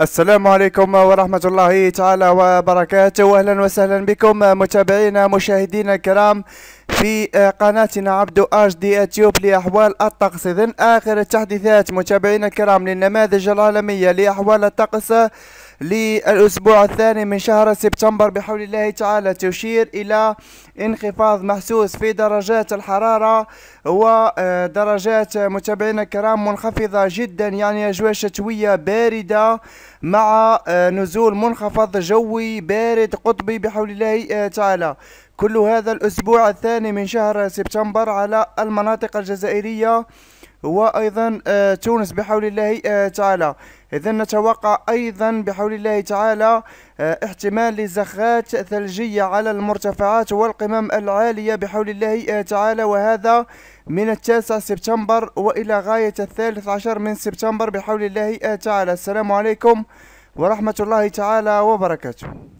السلام عليكم ورحمة الله تعالى وبركاته أهلا وسهلا بكم متابعينا مشاهدينا الكرام في قناتنا عبدو اش دي اتيوب لاحوال الطقس اذا اخر التحديثات متابعينا الكرام للنماذج العالميه لاحوال الطقس للأسبوع الثاني من شهر سبتمبر بحول الله تعالى تشير إلى انخفاض محسوس في درجات الحرارة ودرجات آه، متابعينا الكرام منخفضة جدا يعني أجواء شتوية باردة مع آه، نزول منخفض جوي بارد قطبي بحول الله آه، تعالى كل هذا الأسبوع الثاني من شهر سبتمبر على المناطق الجزائرية وأيضا آه، تونس بحول الله آه، تعالى إذا نتوقع أيضا بحول الله تعالى آه، احتمال لزخات ثلجية على المرتفعات والقمم العالية بحول الله تعالى وهذا من التاسع سبتمبر وإلى غاية الثالث عشر من سبتمبر بحول الله تعالى السلام عليكم ورحمة الله تعالى وبركاته